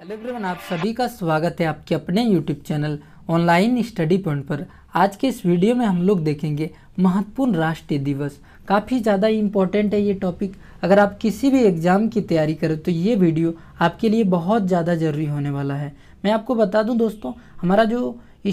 hello everyone आप सभी का स्वागत है आपके अपने YouTube channel online study point पर आज के इस वीडियो में हम लोग देखेंगे महत्वपूर्ण राष्ट्रीय दिवस काफ़ी ज़्यादा इम्पॉर्टेंट है ये टॉपिक अगर आप किसी भी एग्ज़ाम की तैयारी करें तो ये वीडियो आपके लिए बहुत ज़्यादा ज़रूरी होने वाला है मैं आपको बता दूँ दोस्तों हमारा जो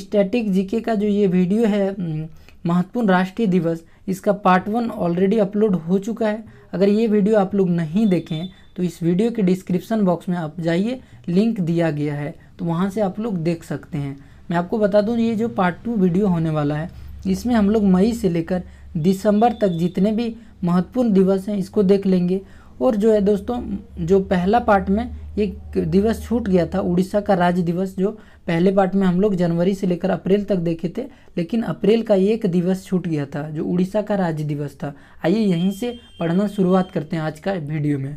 स्टैटिक जीके का जो ये वीडियो है महत्वपूर्ण राष्ट्रीय दिवस इसका पार्ट वन ऑलरेडी अपलोड हो चुका है अगर ये वीडियो आप लोग नहीं देखें तो इस वीडियो के डिस्क्रिप्शन बॉक्स में आप जाइए लिंक दिया गया है तो वहाँ से आप लोग देख सकते हैं मैं आपको बता दूँ ये जो पार्ट टू वीडियो होने वाला है इसमें हम लोग मई से लेकर दिसंबर तक जितने भी महत्वपूर्ण दिवस हैं इसको देख लेंगे और जो है दोस्तों जो पहला पार्ट में एक दिवस छूट गया था उड़ीसा का राज्य दिवस जो पहले पार्ट में हम लोग जनवरी से लेकर अप्रैल तक देखे थे लेकिन अप्रैल का एक दिवस छूट गया था जो उड़ीसा का राज्य दिवस था आइए यहीं से पढ़ना शुरुआत करते हैं आज का वीडियो में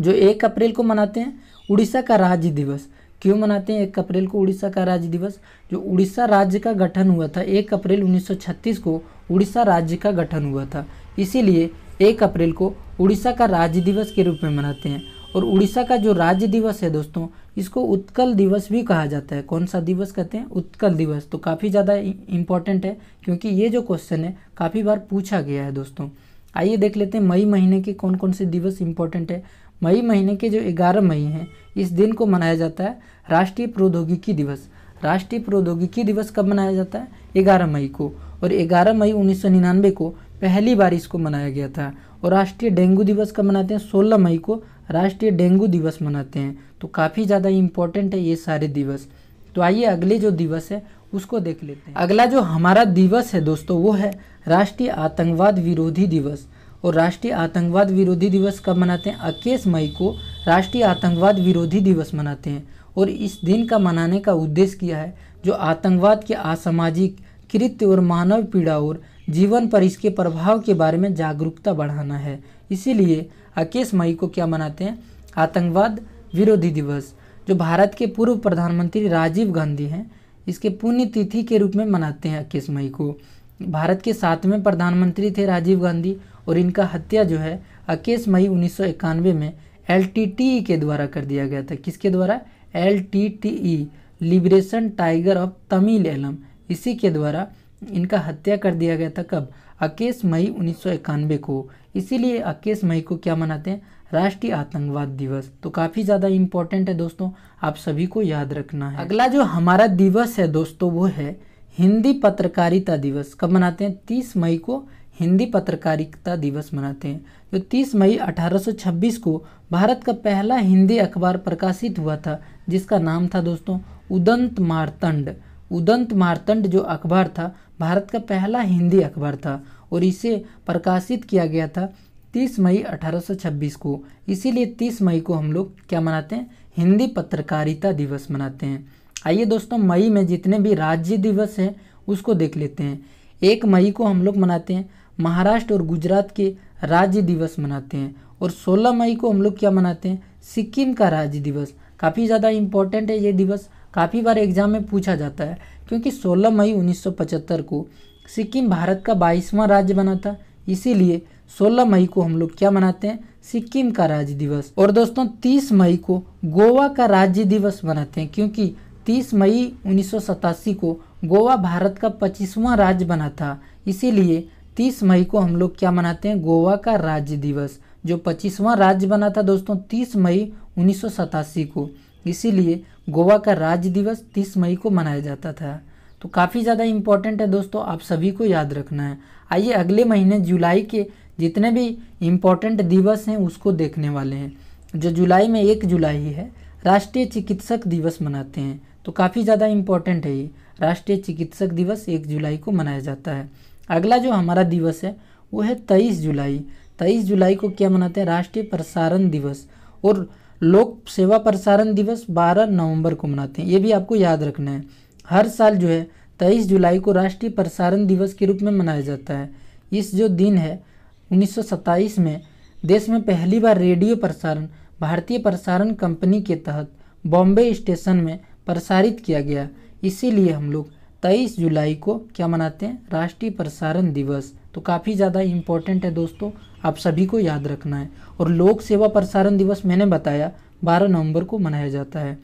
जो एक अप्रैल को मनाते हैं उड़ीसा का राज्य दिवस क्यों मनाते हैं एक अप्रैल को उड़ीसा का राज्य दिवस जो उड़ीसा राज्य का गठन हुआ था एक अप्रैल 1936 को उड़ीसा राज्य का गठन हुआ था इसीलिए एक अप्रैल को उड़ीसा का राज्य दिवस के रूप में मनाते हैं और उड़ीसा का जो राज्य दिवस है दोस्तों इसको उत्कल दिवस भी कहा जाता है कौन सा दिवस कहते हैं उत्कल दिवस तो काफ़ी ज़्यादा इम्पॉर्टेंट है क्योंकि ये जो क्वेश्चन है काफ़ी बार पूछा गया है दोस्तों आइए देख लेते हैं मई महीने के कौन कौन से दिवस इम्पॉर्टेंट है मई महीने के जो ग्यारह मई हैं इस दिन को मनाया जाता है राष्ट्रीय प्रौद्योगिकी दिवस राष्ट्रीय प्रौद्योगिकी दिवस कब मनाया जाता है ग्यारह मई को और ग्यारह मई उन्नीस को पहली बार इसको मनाया गया था और राष्ट्रीय डेंगू दिवस कब मनाते हैं सोलह मई को राष्ट्रीय डेंगू दिवस मनाते हैं तो काफ़ी ज़्यादा इम्पोर्टेंट है ये सारे दिवस तो आइए अगले जो दिवस है उसको देख लेते हैं अगला जो हमारा दिवस है दोस्तों वो है राष्ट्रीय आतंकवाद विरोधी दिवस और राष्ट्रीय आतंकवाद विरोधी दिवस कब मनाते हैं इक्कीस मई को राष्ट्रीय आतंकवाद विरोधी दिवस मनाते हैं और इस दिन का मनाने का उद्देश्य किया है जो आतंकवाद के असामाजिक कृत्य और मानव पीड़ा और जीवन पर इसके प्रभाव के बारे में जागरूकता बढ़ाना है इसीलिए इक्कीस मई को क्या मनाते हैं आतंकवाद विरोधी दिवस जो भारत के पूर्व प्रधानमंत्री राजीव गांधी हैं इसके पुण्यतिथि के रूप में मनाते हैं इक्कीस मई को भारत के सातवें प्रधानमंत्री थे राजीव गांधी और इनका हत्या जो है इक्कीस मई उन्नीस में एल के द्वारा कर दिया गया था किसके द्वारा L liberation tiger of Tamil Eelam इसी के द्वारा इनका हत्या कर दिया गया था कब इक्कीस मई उन्नीस को इसीलिए इक्कीस मई को क्या मनाते हैं राष्ट्रीय आतंकवाद दिवस तो काफ़ी ज़्यादा इम्पोर्टेंट है दोस्तों आप सभी को याद रखना है अगला जो हमारा दिवस है दोस्तों वो है हिंदी पत्रकारिता दिवस कब मनाते हैं तीस मई को हिंदी पत्रकारिता दिवस मनाते हैं जो 30 मई 1826 को भारत का पहला हिंदी अखबार प्रकाशित हुआ था जिसका नाम था दोस्तों उदंत मारतंड उदंत मारतंड जो अखबार था भारत का पहला हिंदी अखबार था और इसे प्रकाशित किया गया था 30 मई 1826 को इसीलिए 30 मई को हम लोग क्या मनाते हैं हिंदी पत्रकारिता दिवस मनाते हैं आइए दोस्तों मई में जितने भी राज्य दिवस हैं उसको देख लेते हैं एक मई को हम लोग मनाते हैं महाराष्ट्र और गुजरात के राज्य दिवस मनाते हैं और 16 मई को हम लोग क्या मनाते हैं सिक्किम का राज्य दिवस काफ़ी ज़्यादा इम्पोर्टेंट है ये दिवस काफ़ी बार एग्जाम में पूछा जाता है क्योंकि 16 मई 1975 को सिक्किम भारत का बाईसवां राज्य बना था इसीलिए 16 मई को हम लोग क्या मनाते हैं सिक्किम का राज्य दिवस और दोस्तों 30 मई को गोवा का राज्य दिवस मनाते हैं क्योंकि 30 मई उन्नीस को गोवा भारत का पच्चीसवां राज्य बना था इसीलिए तीस मई को हम लोग क्या मनाते हैं गोवा का राज्य दिवस जो पच्चीसवां राज्य बना था दोस्तों तीस मई उन्नीस को इसीलिए गोवा का राज्य दिवस तीस मई को मनाया जाता था तो काफ़ी ज़्यादा इम्पॉर्टेंट है दोस्तों आप सभी को याद रखना है आइए अगले महीने जुलाई के जितने भी इम्पॉर्टेंट दिवस हैं उसको देखने वाले हैं जो जुलाई में एक जुलाई है राष्ट्रीय चिकित्सक दिवस मनाते हैं तो काफ़ी ज़्यादा इम्पॉर्टेंट है ये राष्ट्रीय चिकित्सक दिवस एक जुलाई को मनाया जाता है अगला जो हमारा दिवस है वो है तेईस जुलाई तेईस जुलाई को क्या मनाते हैं राष्ट्रीय प्रसारण दिवस और लोक सेवा प्रसारण दिवस 12 नवंबर को मनाते हैं ये भी आपको याद रखना है हर साल जो है तेईस जुलाई को राष्ट्रीय प्रसारण दिवस के रूप में मनाया जाता है इस जो दिन है उन्नीस में देश में पहली बार रेडियो प्रसारण भारतीय प्रसारण कंपनी के तहत बॉम्बे स्टेशन में प्रसारित किया गया इसीलिए हम लोग तेईस जुलाई को क्या मनाते हैं राष्ट्रीय प्रसारण दिवस तो काफ़ी ज़्यादा इम्पोर्टेंट है दोस्तों आप सभी को याद रखना है और लोक सेवा प्रसारण दिवस मैंने बताया 12 नवंबर को मनाया जाता है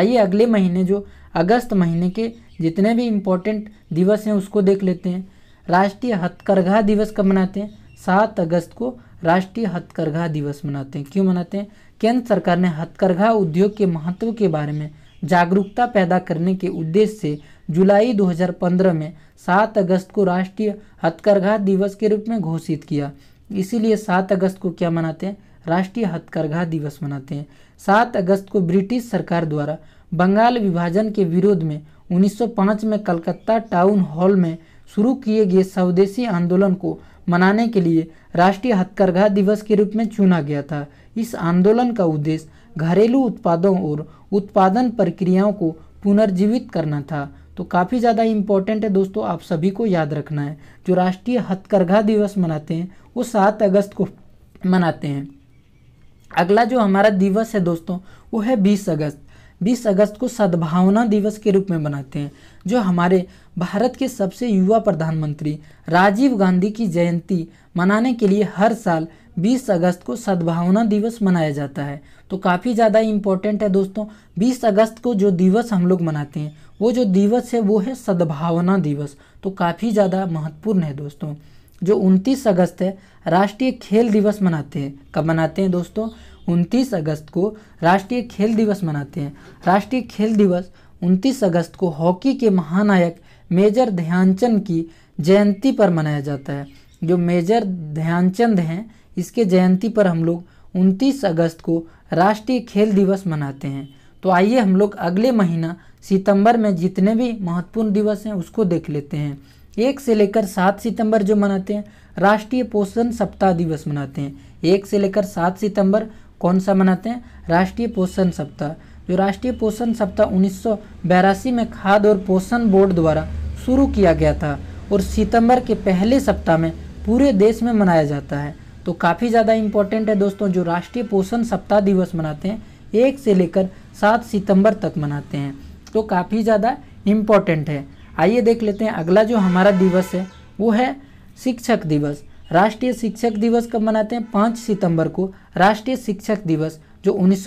आइए अगले महीने जो अगस्त महीने के जितने भी इम्पोर्टेंट दिवस हैं उसको देख लेते हैं राष्ट्रीय हथकरघा दिवस कब मनाते हैं सात अगस्त को राष्ट्रीय हथकरघा दिवस मनाते हैं क्यों मनाते हैं केंद्र सरकार ने हथकरघा उद्योग के महत्व के बारे में जागरूकता पैदा करने के उद्देश्य से जुलाई 2015 में 7 अगस्त को राष्ट्रीय हथकरघा दिवस के रूप में घोषित किया इसीलिए 7 अगस्त को क्या मनाते हैं राष्ट्रीय हथकरघा दिवस मनाते हैं 7 अगस्त को ब्रिटिश सरकार द्वारा बंगाल विभाजन के विरोध में 1905 में कलकत्ता टाउन हॉल में शुरू किए गए स्वदेशी आंदोलन को मनाने के लिए राष्ट्रीय हथकरघा दिवस के रूप में चुना गया था इस आंदोलन का उद्देश्य घरेलू उत्पादों और उत्पादन प्रक्रियाओं को पुनर्जीवित करना था तो काफ़ी ज़्यादा इम्पोर्टेंट है दोस्तों आप सभी को याद रखना है जो राष्ट्रीय हथकरघा दिवस मनाते हैं वो सात अगस्त को मनाते हैं अगला जो हमारा दिवस है दोस्तों वो है बीस अगस्त बीस अगस्त को सद्भावना दिवस के रूप में मनाते हैं जो हमारे भारत के सबसे युवा प्रधानमंत्री राजीव गांधी की जयंती मनाने के लिए हर साल 20 अगस्त को सद्भावना दिवस मनाया जाता है तो काफ़ी ज़्यादा इम्पोर्टेंट है दोस्तों 20 अगस्त को जो दिवस हम लोग मनाते हैं वो जो दिवस है वो है सद्भावना दिवस तो काफ़ी ज़्यादा महत्वपूर्ण है दोस्तों जो 29 अगस्त है राष्ट्रीय खेल दिवस मनाते हैं कब मनाते हैं दोस्तों उनतीस अगस्त को राष्ट्रीय खेल दिवस मनाते हैं राष्ट्रीय खेल दिवस उनतीस अगस्त को हॉकी के महानायक मेजर ध्यानचंद की जयंती पर मनाया जाता है जो मेजर ध्यानचंद हैं इसके जयंती पर हम लोग 29 अगस्त को राष्ट्रीय खेल दिवस मनाते हैं तो आइए हम लोग अगले महीना सितंबर में जितने भी महत्वपूर्ण दिवस हैं उसको देख लेते हैं एक से लेकर सात सितंबर जो मनाते हैं राष्ट्रीय पोषण सप्ताह दिवस मनाते हैं एक से लेकर सात सितंबर कौन सा मनाते हैं राष्ट्रीय पोषण सप्ताह जो राष्ट्रीय पोषण सप्ताह उन्नीस में खाद और पोषण बोर्ड द्वारा शुरू किया गया था और सितंबर के पहले सप्ताह में पूरे देश में मनाया जाता है तो काफ़ी ज़्यादा इम्पोर्टेंट है दोस्तों जो राष्ट्रीय पोषण सप्ताह दिवस मनाते हैं एक से लेकर सात सितंबर तक मनाते हैं तो काफ़ी ज़्यादा इम्पोर्टेंट है आइए देख लेते हैं अगला जो हमारा दिवस है वो है शिक्षक दिवस राष्ट्रीय शिक्षक दिवस कब मनाते हैं पाँच सितंबर को राष्ट्रीय शिक्षक दिवस जो उन्नीस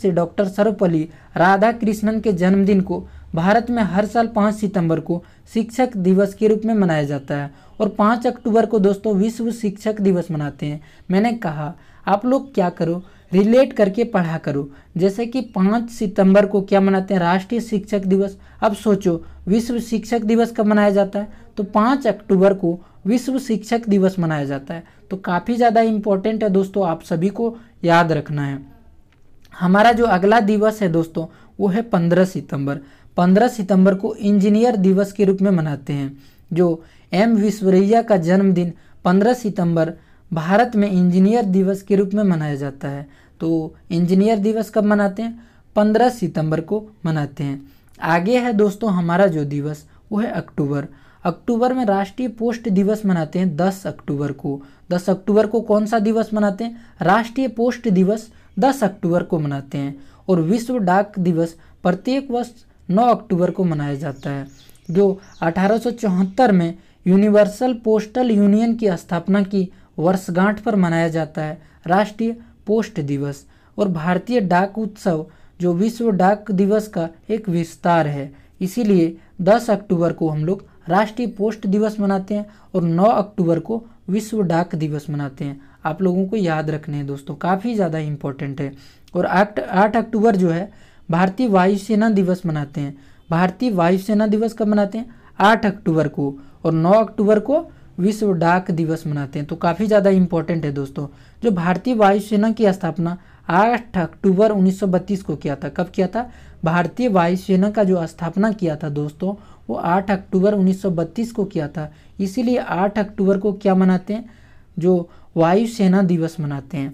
से डॉक्टर सर्वपल्ली राधा कृष्णन के जन्मदिन को भारत में हर साल पाँच सितंबर को शिक्षक दिवस के रूप में मनाया जाता है और पाँच अक्टूबर को दोस्तों विश्व शिक्षक दिवस मनाते हैं मैंने कहा आप लोग क्या करो रिलेट करके पढ़ा करो जैसे कि पाँच सितंबर को क्या मनाते हैं राष्ट्रीय शिक्षक दिवस अब सोचो विश्व शिक्षक दिवस कब मनाया जाता है तो पाँच अक्टूबर को विश्व शिक्षक दिवस मनाया जाता है तो काफ़ी ज़्यादा इम्पोर्टेंट है दोस्तों आप सभी को याद रखना है हमारा जो अगला दिवस है दोस्तों वो है पंद्रह सितंबर पंद्रह सितंबर को इंजीनियर दिवस के रूप में मनाते हैं जो एम विश्वरैया का जन्मदिन 15 सितंबर भारत में इंजीनियर दिवस के रूप में मनाया जाता है तो इंजीनियर दिवस कब मनाते हैं 15 सितंबर को मनाते हैं आगे है दोस्तों हमारा जो दिवस वो है अक्टूबर अक्टूबर में राष्ट्रीय पोस्ट दिवस मनाते हैं 10 अक्टूबर को 10 अक्टूबर को कौन सा दिवस मनाते हैं राष्ट्रीय पोस्ट दिवस 10 अक्टूबर को मनाते हैं और विश्व डाक दिवस प्रत्येक वर्ष 9 अक्टूबर को मनाया जाता है जो अठारह में यूनिवर्सल पोस्टल यूनियन की स्थापना की वर्षगांठ पर मनाया जाता है राष्ट्रीय पोस्ट दिवस और भारतीय डाक उत्सव जो विश्व डाक दिवस का एक विस्तार है इसीलिए 10 अक्टूबर को हम लोग राष्ट्रीय पोस्ट दिवस मनाते हैं और 9 अक्टूबर को विश्व डाक दिवस मनाते हैं आप लोगों को याद रखने हैं दोस्तों काफ़ी ज़्यादा इम्पोर्टेंट है और आठ आठ अक्टूबर जो है भारतीय वायुसेना दिवस मनाते हैं भारतीय वायुसेना दिवस कब मनाते हैं आठ अक्टूबर को और नौ अक्टूबर को विश्व डाक दिवस मनाते हैं तो काफ़ी ज़्यादा इंपॉर्टेंट है दोस्तों जो भारतीय वायुसेना की स्थापना 8 अक्टूबर 1932 को किया था कब किया था भारतीय वायुसेना का जो स्थापना किया था दोस्तों वो 8 अक्टूबर 1932 को किया था इसीलिए 8 अक्टूबर को क्या मनाते हैं जो वायुसेना दिवस मनाते हैं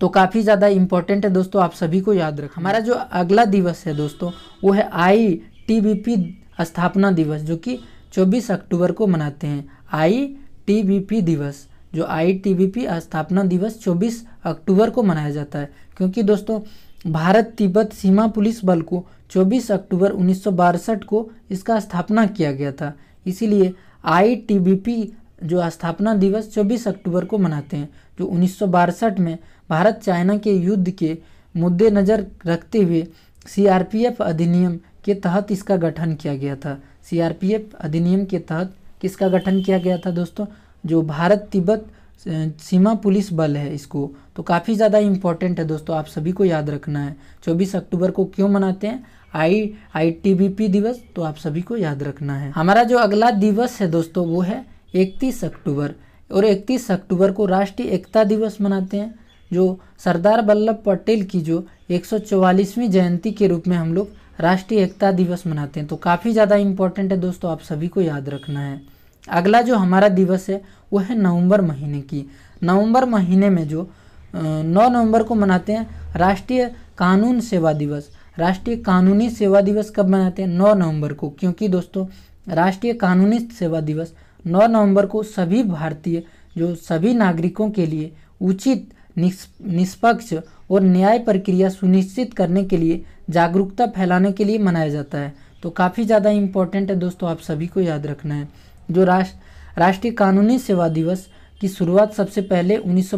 तो काफ़ी ज़्यादा इम्पोर्टेंट है दोस्तों आप सभी को याद रख हमारा जो अगला दिवस है दोस्तों वो है आई टी बी पी स्थापना दिवस जो कि 24 अक्टूबर को मनाते हैं आई टी बी पी दिवस जो आई टी बी पी स्थापना दिवस 24 अक्टूबर को मनाया जाता है क्योंकि दोस्तों भारत तिब्बत सीमा पुलिस बल को 24 अक्टूबर उन्नीस को इसका स्थापना किया गया था इसीलिए आई टी बी पी जो स्थापना दिवस 24 अक्टूबर को मनाते हैं जो उन्नीस में भारत चाइना के युद्ध के मुद्दे नज़र रखते हुए सीआरपीएफ अधिनियम के तहत इसका गठन किया गया था सीआरपीएफ अधिनियम के तहत किसका गठन किया गया था दोस्तों जो भारत तिब्बत सीमा पुलिस बल है इसको तो काफ़ी ज़्यादा इम्पोर्टेंट है दोस्तों आप सभी को याद रखना है 24 अक्टूबर को क्यों मनाते हैं आई आईटीबीपी दिवस तो आप सभी को याद रखना है हमारा जो अगला दिवस है दोस्तों वो है 31 अक्टूबर और 31 अक्टूबर को राष्ट्रीय एकता दिवस मनाते हैं जो सरदार वल्लभ पटेल की जो एक जयंती के रूप में हम लोग राष्ट्रीय एकता दिवस मनाते हैं तो काफ़ी ज़्यादा इम्पोर्टेंट है दोस्तों आप सभी को याद रखना है अगला जो हमारा दिवस है वो है नवंबर महीने की नवंबर महीने में जो नौ नवंबर को मनाते हैं राष्ट्रीय कानून सेवा दिवस राष्ट्रीय कानूनी सेवा दिवस कब मनाते हैं नौ नवंबर को क्योंकि दोस्तों राष्ट्रीय कानूनी सेवा दिवस नौ नवंबर को सभी भारतीय जो सभी नागरिकों के लिए उचित निष्पक्ष और न्याय प्रक्रिया सुनिश्चित करने के लिए जागरूकता फैलाने के लिए मनाया जाता है तो काफ़ी ज़्यादा इम्पोर्टेंट है दोस्तों आप सभी को याद रखना है जो राष्ट्र राष्ट्रीय कानूनी सेवा दिवस की शुरुआत सबसे पहले उन्नीस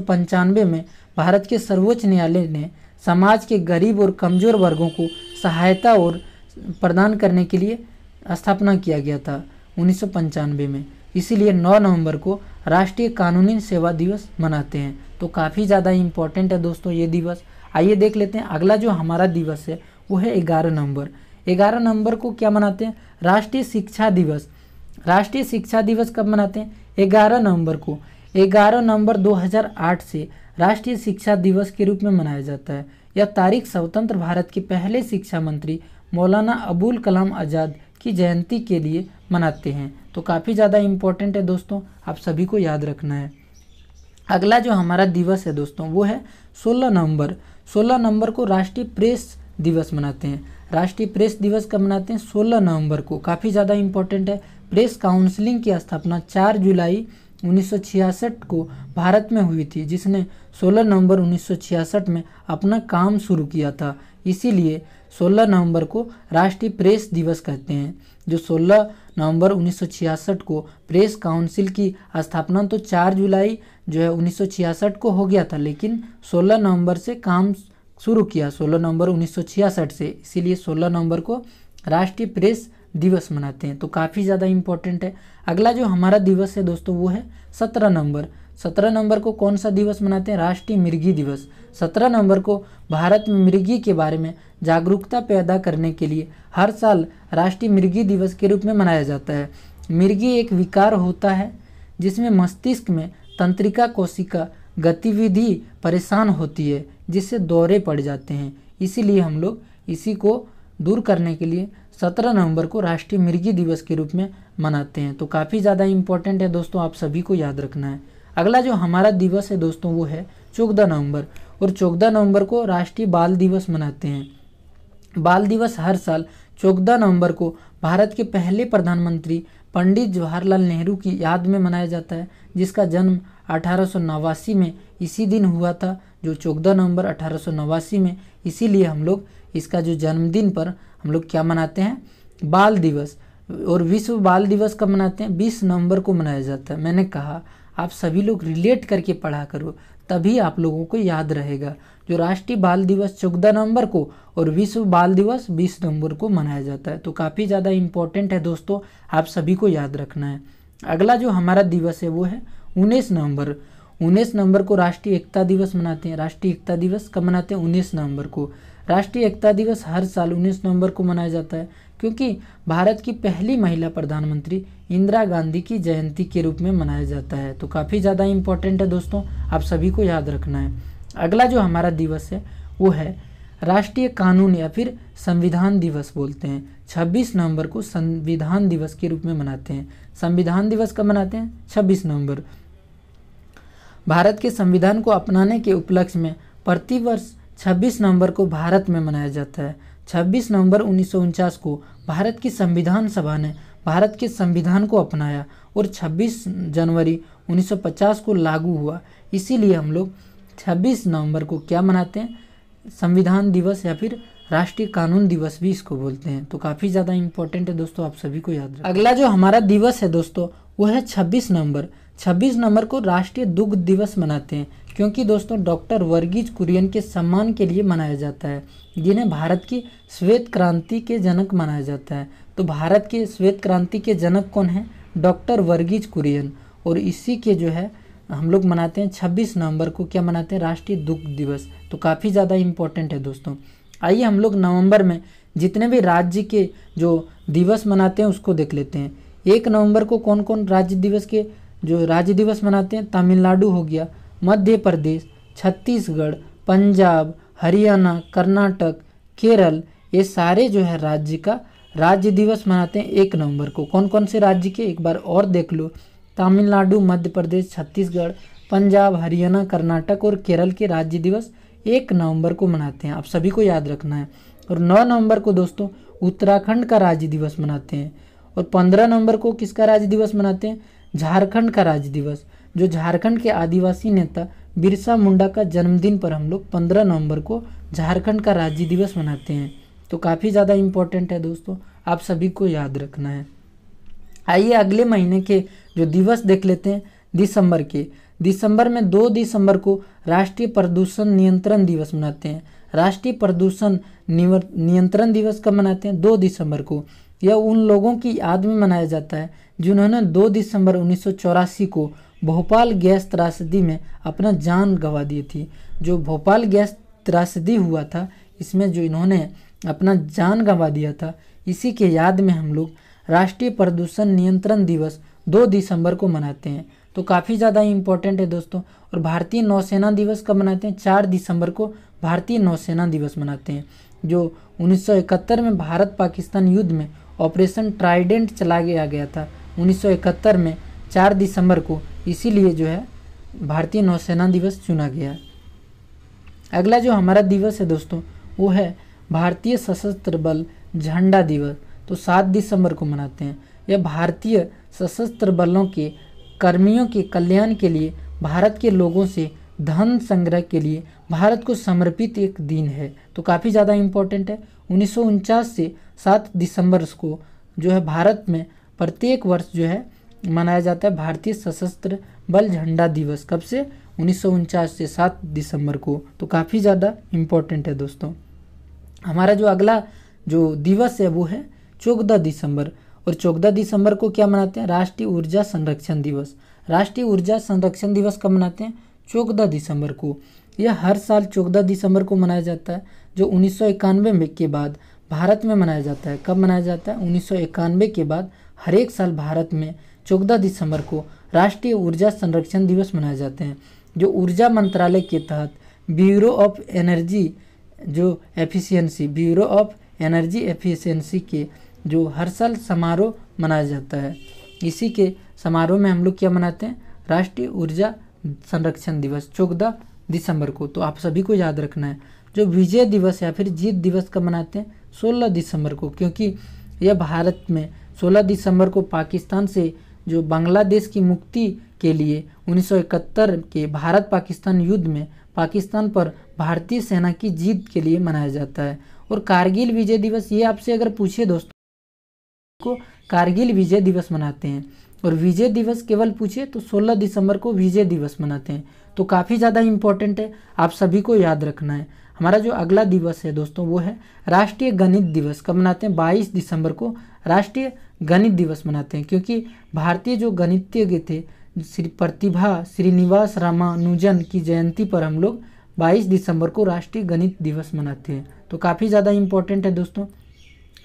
में भारत के सर्वोच्च न्यायालय ने समाज के गरीब और कमज़ोर वर्गों को सहायता और प्रदान करने के लिए स्थापना किया गया था उन्नीस में इसीलिए 9 नवंबर को राष्ट्रीय कानूनी सेवा दिवस मनाते हैं तो काफ़ी ज़्यादा इम्पोर्टेंट है दोस्तों ये दिवस आइए देख लेते हैं अगला जो हमारा दिवस है वो है ग्यारह नवंबर ग्यारह नवंबर को क्या मनाते हैं राष्ट्रीय शिक्षा दिवस राष्ट्रीय शिक्षा दिवस कब मनाते हैं ग्यारह नवंबर को ग्यारह नवंबर 2008 से राष्ट्रीय शिक्षा दिवस के रूप में मनाया जाता है यह तारीख स्वतंत्र भारत के पहले शिक्षा मंत्री मौलाना अबुल कलाम आज़ाद की जयंती के लिए मनाते हैं तो काफ़ी ज़्यादा इम्पोर्टेंट है दोस्तों आप सभी को याद रखना है अगला जो हमारा दिवस है दोस्तों वो है 16 नवंबर 16 नवंबर को राष्ट्रीय प्रेस दिवस मनाते हैं राष्ट्रीय प्रेस दिवस कब मनाते हैं 16 नवंबर को काफ़ी ज़्यादा इम्पोर्टेंट है प्रेस काउंसलिंग की स्थापना 4 जुलाई 1966 को भारत में हुई थी जिसने 16 नवंबर 1966 में अपना काम शुरू किया था इसीलिए 16 नवंबर को राष्ट्रीय प्रेस दिवस कहते हैं जो 16 नवंबर 1966 को प्रेस काउंसिल की स्थापना तो 4 जुलाई जो है 1966 को हो गया था लेकिन 16 नवंबर से काम शुरू किया 16 नवंबर 1966 से इसीलिए 16 नवंबर को राष्ट्रीय प्रेस दिवस मनाते हैं तो काफ़ी ज़्यादा इम्पोर्टेंट है अगला जो हमारा दिवस है दोस्तों वो है सत्रह नवंबर सत्रह नवंबर को कौन सा दिवस मनाते हैं राष्ट्रीय मिर्गी दिवस सत्रह नवंबर को भारत में मिर्गी के बारे में जागरूकता पैदा करने के लिए हर साल राष्ट्रीय मिर्गी दिवस के रूप में मनाया जाता है मिर्गी एक विकार होता है जिसमें मस्तिष्क में तंत्रिका कोशिका गतिविधि परेशान होती है जिससे दौरे पड़ जाते हैं इसीलिए हम लोग इसी को दूर करने के लिए 17 नवंबर को राष्ट्रीय मिर्गी दिवस के रूप में मनाते हैं तो काफ़ी ज़्यादा इम्पोर्टेंट है दोस्तों आप सभी को याद रखना है अगला जो हमारा दिवस है दोस्तों वो है चौदह नवंबर और चौदह नवंबर को राष्ट्रीय बाल दिवस मनाते हैं बाल दिवस हर साल चौदह नवंबर को भारत के पहले प्रधानमंत्री पंडित जवाहरलाल नेहरू की याद में मनाया जाता है जिसका जन्म अठारह में इसी दिन हुआ था जो चौदह नवंबर अठारह में इसीलिए हम लोग इसका जो जन्मदिन पर हम लोग क्या मनाते हैं बाल दिवस और विश्व बाल दिवस कब मनाते हैं बीस नवंबर को मनाया जाता है मैंने कहा आप सभी लोग रिलेट करके पढ़ा करो तभी आप लोगों को याद रहेगा जो राष्ट्रीय बाल दिवस चौदह नवंबर को और विश्व बाल दिवस बीस नवंबर को मनाया जाता है तो काफ़ी ज़्यादा इम्पोर्टेंट है दोस्तों आप सभी को याद रखना है अगला जो हमारा दिवस है वो है उन्नीस नवंबर उन्नीस नवंबर को राष्ट्रीय एकता दिवस मनाते हैं राष्ट्रीय एकता दिवस कब मनाते हैं उन्नीस नवंबर को राष्ट्रीय एकता दिवस हर साल उन्नीस नवंबर को मनाया जाता है क्योंकि भारत की पहली महिला प्रधानमंत्री इंदिरा गांधी की जयंती के रूप में मनाया जाता है तो काफ़ी ज़्यादा इंपॉर्टेंट है दोस्तों आप सभी को याद रखना है अगला जो हमारा दिवस है वो है राष्ट्रीय कानून या फिर संविधान दिवस बोलते हैं 26 नवंबर को संविधान दिवस के रूप में मनाते हैं संविधान दिवस कब मनाते हैं 26 नवंबर भारत के संविधान को अपनाने के उपलक्ष्य में प्रतिवर्ष 26 नवंबर को भारत में मनाया जाता है 26 नवंबर उन्नीस को भारत की संविधान सभा ने भारत के संविधान को अपनाया और 26 जनवरी 1950 को लागू हुआ इसीलिए हम लोग 26 नवंबर को क्या मनाते हैं संविधान दिवस या फिर राष्ट्रीय कानून दिवस भी इसको बोलते हैं तो काफ़ी ज़्यादा इंपॉर्टेंट है दोस्तों आप सभी को याद रखें अगला जो हमारा दिवस है दोस्तों वो है 26 नवंबर छब्बीस नवंबर को राष्ट्रीय दुग्ध दिवस मनाते हैं क्योंकि दोस्तों डॉक्टर वर्गीज कुरियन के सम्मान के लिए मनाया जाता है जिन्हें भारत की श्वेत क्रांति के जनक मनाया जाता है तो भारत के श्वेत क्रांति के जनक कौन है डॉक्टर वर्गीज कुरियन और इसी के जो है हम लोग मनाते हैं 26 नवंबर को क्या मनाते हैं राष्ट्रीय दुग्ध दिवस तो काफ़ी ज़्यादा इम्पोर्टेंट है दोस्तों आइए हम लोग नवंबर में जितने भी राज्य के जो दिवस मनाते हैं उसको देख लेते हैं एक नवंबर को कौन कौन राज्य दिवस के जो राज्य दिवस मनाते हैं तमिलनाडु हो गया मध्य प्रदेश छत्तीसगढ़ पंजाब हरियाणा कर्नाटक केरल ये सारे जो है राज्य का राज्य दिवस मनाते हैं एक नवंबर को कौन कौन से राज्य के एक बार और देख लो तमिलनाडु मध्य प्रदेश छत्तीसगढ़ पंजाब हरियाणा कर्नाटक और केरल के राज्य दिवस एक नवंबर को मनाते हैं आप सभी को याद रखना है और नौ नवंबर को दोस्तों उत्तराखंड का राज्य दिवस मनाते हैं और पंद्रह नवंबर को किसका राज्य दिवस मनाते हैं झारखंड का राज्य दिवस जो झारखंड के आदिवासी नेता बिरसा मुंडा का जन्मदिन पर हम लोग पंद्रह नवंबर को झारखंड का राज्य दिवस मनाते हैं तो काफ़ी ज़्यादा इम्पोर्टेंट है दोस्तों आप सभी को याद रखना है आइए अगले महीने के जो दिवस देख लेते हैं दिसंबर के दिसंबर में दो दिसंबर को राष्ट्रीय प्रदूषण नियंत्रण दिवस मनाते हैं राष्ट्रीय प्रदूषण नियंत्रण दिवस कब मनाते हैं दो दिसंबर को यह उन लोगों की याद में मनाया जाता है जिन्होंने 2 दिसंबर उन्नीस को भोपाल गैस त्रासदी में अपना जान गंवा दी थी जो भोपाल गैस त्रासदी हुआ था इसमें जो इन्होंने अपना जान गंवा दिया था इसी के याद में हम लोग राष्ट्रीय प्रदूषण नियंत्रण दिवस 2 दिसंबर को मनाते हैं तो काफ़ी ज़्यादा इम्पोर्टेंट है दोस्तों और भारतीय नौसेना दिवस कब मनाते हैं चार दिसंबर को भारतीय नौसेना दिवस मनाते हैं जो उन्नीस में भारत पाकिस्तान युद्ध में ऑपरेशन ट्राइडेंट चला गया गया था 1971 में 4 दिसंबर को इसीलिए जो है भारतीय नौसेना दिवस चुना गया अगला जो हमारा दिवस है दोस्तों वो है भारतीय सशस्त्र बल झंडा दिवस तो 7 दिसंबर को मनाते हैं यह भारतीय सशस्त्र बलों के कर्मियों के कल्याण के लिए भारत के लोगों से धन संग्रह के लिए भारत को समर्पित एक दिन है तो काफ़ी ज़्यादा इम्पोर्टेंट है उन्नीस से 7 दिसंबर को जो है भारत में प्रत्येक वर्ष जो है मनाया जाता है भारतीय सशस्त्र बल झंडा दिवस कब से उन्नीस से सात दिसंबर को तो काफ़ी ज़्यादा इम्पोर्टेंट है दोस्तों हमारा जो अगला जो दिवस है वो है चौदह दिसंबर और चौदह दिसंबर को क्या मनाते हैं राष्ट्रीय ऊर्जा संरक्षण दिवस राष्ट्रीय ऊर्जा संरक्षण दिवस कब मनाते हैं चौदह दिसंबर को यह हर साल चौदह दिसंबर को मनाया जाता है जो उन्नीस में के बाद भारत में मनाया जाता है कब मनाया जाता है उन्नीस के बाद हर एक साल भारत में चौदह दिसंबर को राष्ट्रीय ऊर्जा संरक्षण दिवस मनाए जाते हैं जो ऊर्जा मंत्रालय के तहत ब्यूरो ऑफ एनर्जी जो efficiency bureau of energy efficiency के जो हर साल समारोह मनाया जाता है इसी के समारोह में हम लोग क्या मनाते हैं राष्ट्रीय ऊर्जा संरक्षण दिवस चौदह दिसंबर को तो आप सभी को याद रखना है जो विजय दिवस या फिर जीत दिवस का मनाते हैं सोलह दिसंबर को क्योंकि यह भारत में 16 दिसंबर को पाकिस्तान से जो बांग्लादेश की मुक्ति के लिए 1971 के भारत पाकिस्तान युद्ध में पाकिस्तान पर भारतीय सेना की जीत के लिए मनाया जाता है और कारगिल विजय दिवस ये आपसे अगर पूछे दोस्तों को कारगिल विजय दिवस मनाते हैं और विजय दिवस केवल पूछे तो 16 दिसंबर को विजय दिवस मनाते हैं तो काफ़ी ज़्यादा इम्पोर्टेंट है आप सभी को याद रखना है हमारा जो अगला दिवस है दोस्तों वो है राष्ट्रीय गणित दिवस कब मनाते हैं 22 दिसंबर को राष्ट्रीय गणित दिवस मनाते हैं क्योंकि भारतीय जो गणितज्ञ थे श्री प्रतिभा श्रीनिवास रामानुजन की जयंती पर हम लोग 22 दिसंबर को राष्ट्रीय गणित दिवस मनाते हैं तो काफ़ी ज़्यादा इम्पोर्टेंट है दोस्तों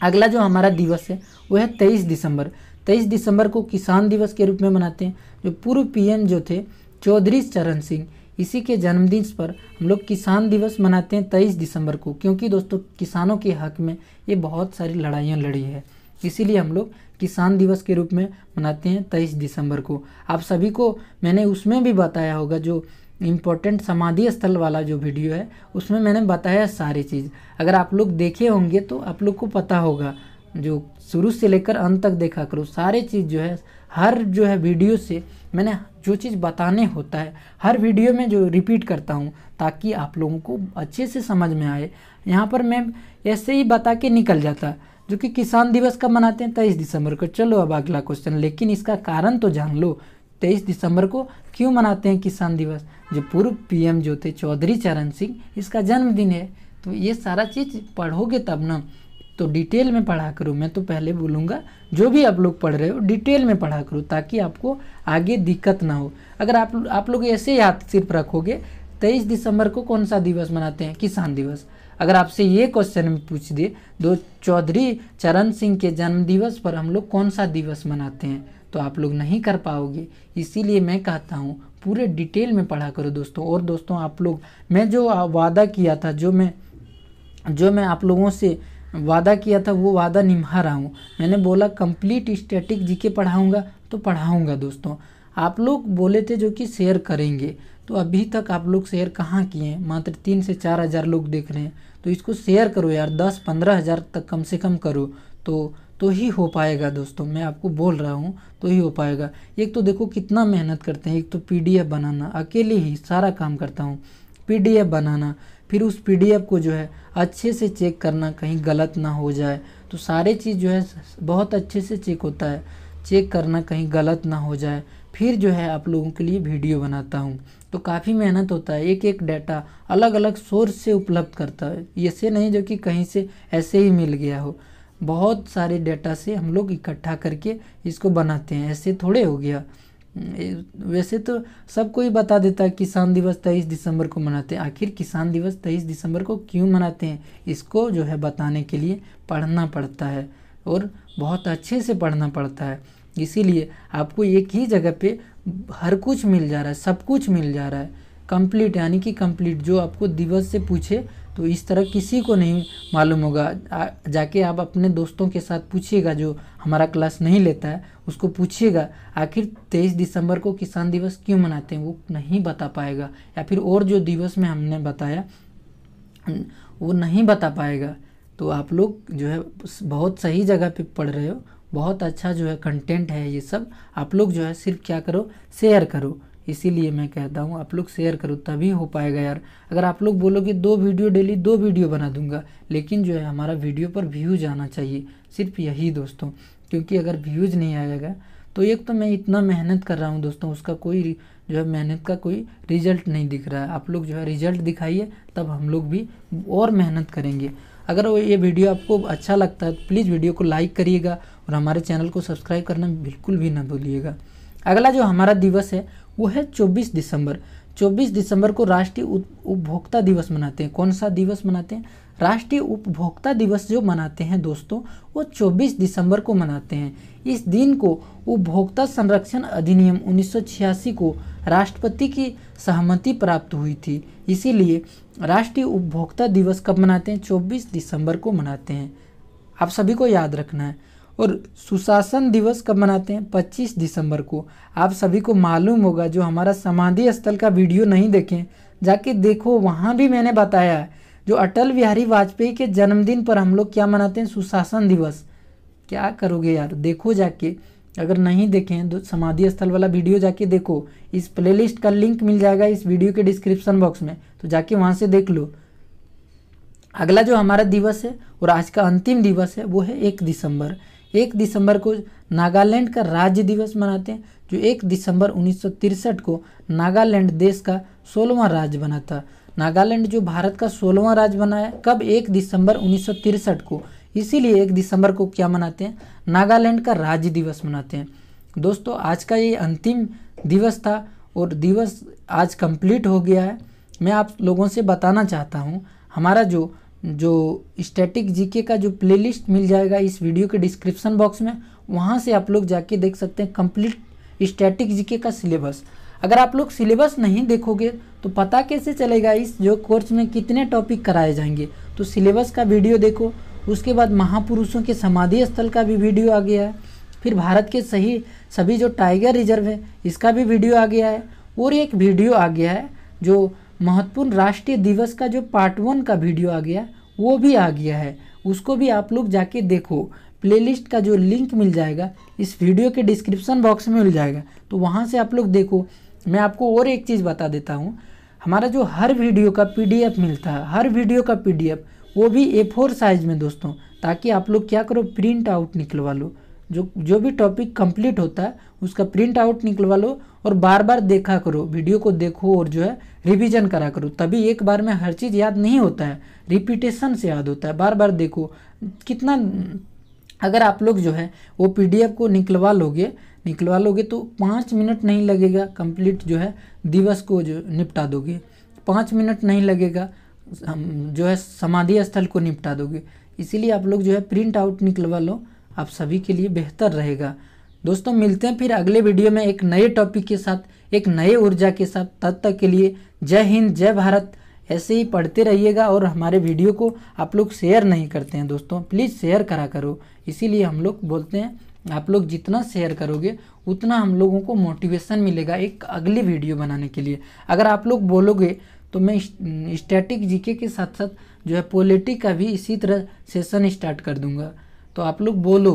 अगला जो हमारा दिवस है वो है तेईस दिसंबर तेईस दिसंबर को किसान दिवस के रूप में मनाते हैं जो पूर्व पीएम जो थे चौधरी चरण सिंह इसी के जन्मदिन पर हम लोग किसान दिवस मनाते हैं तेईस दिसंबर को क्योंकि दोस्तों किसानों के हक में ये बहुत सारी लड़ाइयाँ लड़ी है इसीलिए हम लोग किसान दिवस के रूप में मनाते हैं तेईस दिसंबर को आप सभी को मैंने उसमें भी बताया होगा जो इम्पोर्टेंट समाधि स्थल वाला जो वीडियो है उसमें मैंने बताया सारी चीज़ अगर आप लोग देखे होंगे तो आप लोग को पता होगा जो शुरू से लेकर अंत तक देखा करो सारे चीज़ जो है हर जो है वीडियो से मैंने जो चीज़ बताने होता है हर वीडियो में जो रिपीट करता हूँ ताकि आप लोगों को अच्छे से समझ में आए यहाँ पर मैं ऐसे ही बता के निकल जाता जो कि किसान दिवस कब मनाते हैं तेईस दिसंबर को चलो अब अगला क्वेश्चन लेकिन इसका कारण तो जान लो तेईस दिसंबर को क्यों मनाते हैं किसान दिवस जो पूर्व पीएम जो थे चौधरी चरण सिंह इसका जन्मदिन है तो ये सारा चीज़ पढ़ोगे तब ना तो डिटेल में पढ़ा करो मैं तो पहले बोलूँगा जो भी आप लोग पढ़ रहे हो डिटेल में पढ़ा करो ताकि आपको आगे दिक्कत ना हो अगर आप आप लोग ऐसे याद सिर्फ रखोगे तेईस दिसंबर को कौन सा दिवस मनाते हैं किसान दिवस अगर आपसे ये क्वेश्चन में पूछ दिए दो चौधरी चरण सिंह के जन्मदिवस पर हम लोग कौन सा दिवस मनाते हैं तो आप लोग नहीं कर पाओगे इसीलिए मैं कहता हूँ पूरे डिटेल में पढ़ा करो दोस्तों और दोस्तों आप लोग मैं जो वादा किया था जो मैं जो मैं आप लोगों से वादा किया था वो वादा निभा रहा हूँ मैंने बोला कंप्लीट स्टैटिक जीके पढ़ाऊँगा तो पढ़ाऊँगा दोस्तों आप लोग बोले थे जो कि शेयर करेंगे तो अभी तक आप लोग शेयर कहाँ किए हैं मात्र तीन से चार हज़ार लोग देख रहे हैं तो इसको शेयर करो यार दस पंद्रह हज़ार तक कम से कम करो तो तो ही हो पाएगा दोस्तों मैं आपको बोल रहा हूँ तो ही हो पाएगा एक तो देखो कितना मेहनत करते हैं एक तो पी बनाना अकेले ही सारा काम करता हूँ पी बनाना फिर उस पी को जो है अच्छे से चेक करना कहीं गलत ना हो जाए तो सारे चीज़ जो है बहुत अच्छे से चेक होता है चेक करना कहीं गलत ना हो जाए फिर जो है आप लोगों के लिए वीडियो बनाता हूँ तो काफ़ी मेहनत होता है एक एक डाटा अलग अलग सोर्स से उपलब्ध करता है ऐसे नहीं जो कि कहीं से ऐसे ही मिल गया हो बहुत सारे डाटा से हम लोग इकट्ठा करके इसको बनाते हैं ऐसे थोड़े हो गया हम्म, वैसे तो सबको ही बता देता है किसान दिवस तेईस दिसंबर को मनाते हैं आखिर किसान दिवस तेईस दिसंबर को क्यों मनाते हैं इसको जो है बताने के लिए पढ़ना पड़ता है और बहुत अच्छे से पढ़ना पड़ता है इसीलिए आपको एक ही जगह पे हर कुछ मिल जा रहा है सब कुछ मिल जा रहा है कंप्लीट यानी कि कंप्लीट जो आपको दिवस से पूछे तो इस तरह किसी को नहीं मालूम होगा जाके आप अपने दोस्तों के साथ पूछिएगा जो हमारा क्लास नहीं लेता है उसको पूछिएगा आखिर तेईस दिसंबर को किसान दिवस क्यों मनाते हैं वो नहीं बता पाएगा या फिर और जो दिवस में हमने बताया वो नहीं बता पाएगा तो आप लोग जो है बहुत सही जगह पे पढ़ रहे हो बहुत अच्छा जो है कंटेंट है ये सब आप लोग जो है सिर्फ क्या करो शेयर करो इसीलिए मैं कहता हूँ आप लोग शेयर करो तभी हो पाएगा यार अगर आप लोग बोलोगे दो वीडियो डेली दो वीडियो बना दूंगा लेकिन जो है हमारा वीडियो पर व्यूज आना चाहिए सिर्फ यही दोस्तों क्योंकि अगर व्यूज नहीं आएगा तो एक तो मैं इतना मेहनत कर रहा हूँ दोस्तों उसका कोई जो है मेहनत का कोई रिजल्ट नहीं दिख रहा है आप लोग जो है रिजल्ट दिखाइए तब हम लोग भी और मेहनत करेंगे अगर वो ये वीडियो आपको अच्छा लगता है तो प्लीज़ वीडियो को लाइक करिएगा और हमारे चैनल को सब्सक्राइब करना बिल्कुल भी ना भूलिएगा अगला जो हमारा दिवस है वो है 24 दिसंबर 24 दिसंबर को राष्ट्रीय उपभोक्ता दिवस मनाते हैं कौन सा दिवस मनाते हैं राष्ट्रीय उपभोक्ता दिवस जो मनाते हैं दोस्तों वो 24 दिसंबर को मनाते हैं इस दिन को उपभोक्ता संरक्षण अधिनियम 1986 को राष्ट्रपति की सहमति प्राप्त हुई थी इसीलिए राष्ट्रीय उपभोक्ता दिवस कब मनाते हैं 24 दिसंबर को मनाते हैं आप सभी को याद रखना है और सुशासन दिवस कब मनाते हैं 25 दिसंबर को आप सभी को मालूम होगा जो हमारा समाधि स्थल का वीडियो नहीं देखें जाके देखो वहाँ भी मैंने बताया है जो अटल बिहारी वाजपेयी के जन्मदिन पर हम लोग क्या मनाते हैं सुशासन दिवस क्या करोगे यार देखो जाके अगर नहीं देखें तो समाधि स्थल वाला वीडियो जाके देखो इस प्लेलिस्ट का लिंक मिल जाएगा इस वीडियो के डिस्क्रिप्शन बॉक्स में तो जाके वहाँ से देख लो अगला जो हमारा दिवस है और आज का अंतिम दिवस है वो है एक दिसंबर एक दिसंबर को नागालैंड का राज्य दिवस मनाते हैं जो एक दिसंबर उन्नीस को नागालैंड देश का सोलहवां राज्य बना था नागालैंड जो भारत का सोलहवां राज्य बना है कब एक दिसंबर उन्नीस को इसीलिए एक दिसंबर को क्या मनाते हैं नागालैंड का राज्य दिवस मनाते हैं दोस्तों आज का ये अंतिम दिवस था और दिवस आज कंप्लीट हो गया है मैं आप लोगों से बताना चाहता हूँ हमारा जो जो स्टैटिक जीके का जो प्लेलिस्ट मिल जाएगा इस वीडियो के डिस्क्रिप्शन बॉक्स में वहाँ से आप लोग जाके देख सकते हैं कंप्लीट स्टैटिक जीके का सिलेबस अगर आप लोग सिलेबस नहीं देखोगे तो पता कैसे चलेगा इस जो कोर्स में कितने टॉपिक कराए जाएंगे तो सिलेबस का वीडियो देखो उसके बाद महापुरुषों के समाधि स्थल का भी वीडियो आ गया है फिर भारत के सही सभी जो टाइगर रिजर्व है इसका भी वीडियो आ गया है और एक वीडियो आ गया है जो महत्वपूर्ण राष्ट्रीय दिवस का जो पार्ट वन का वीडियो आ गया वो भी आ गया है उसको भी आप लोग जाके देखो प्लेलिस्ट का जो लिंक मिल जाएगा इस वीडियो के डिस्क्रिप्शन बॉक्स में मिल जाएगा तो वहाँ से आप लोग देखो मैं आपको और एक चीज़ बता देता हूँ हमारा जो हर वीडियो का पीडीएफ मिलता है हर वीडियो का पीडीएफ वो भी ए फोर साइज़ में दोस्तों ताकि आप लोग क्या करो प्रिंट आउट निकलवा लो जो जो भी टॉपिक कंप्लीट होता है उसका प्रिंट आउट निकलवा लो और बार बार देखा करो वीडियो को देखो और जो है रिवीजन करा करो तभी एक बार में हर चीज़ याद नहीं होता है रिपीटेशन से याद होता है बार बार देखो कितना अगर आप लोग जो है वो पीडीएफ को निकलवा लोगे निकलवा लोगे तो पाँच मिनट नहीं लगेगा कंप्लीट जो है दिवस को जो निपटा दोगे पाँच मिनट नहीं लगेगा जो है समाधि स्थल को निपटा दोगे इसीलिए आप लोग जो है प्रिंट आउट निकलवा लो आप सभी के लिए बेहतर रहेगा दोस्तों मिलते हैं फिर अगले वीडियो में एक नए टॉपिक के साथ एक नए ऊर्जा के साथ तब तक के लिए जय हिंद जय भारत ऐसे ही पढ़ते रहिएगा और हमारे वीडियो को आप लोग शेयर नहीं करते हैं दोस्तों प्लीज़ शेयर करा करो इसीलिए हम लोग बोलते हैं आप लोग जितना शेयर करोगे उतना हम लोगों को मोटिवेशन मिलेगा एक अगली वीडियो बनाने के लिए अगर आप लोग बोलोगे तो मैं स्टैटिक जीके के साथ साथ जो है पोलिटिक का भी इसी तरह सेशन स्टार्ट कर दूंगा तो आप लोग बोलो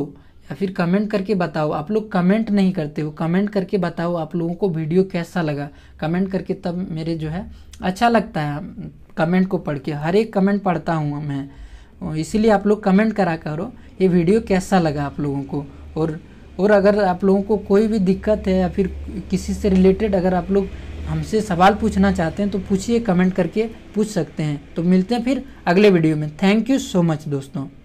या फिर कमेंट करके बताओ आप लोग कमेंट नहीं करते हो कमेंट करके बताओ आप लोगों को वीडियो कैसा लगा कमेंट करके तब मेरे जो है अच्छा लगता है कमेंट को पढ़ के हर एक कमेंट पढ़ता हूँ मैं इसीलिए आप लोग कमेंट करा करो ये वीडियो कैसा लगा आप लोगों को और और अगर आप लोगों को कोई भी दिक्कत है या फिर किसी से रिलेटेड अगर आप लोग हमसे सवाल पूछना चाहते हैं तो पूछिए कमेंट करके पूछ सकते हैं तो मिलते हैं फिर अगले वीडियो में थैंक यू सो मच दोस्तों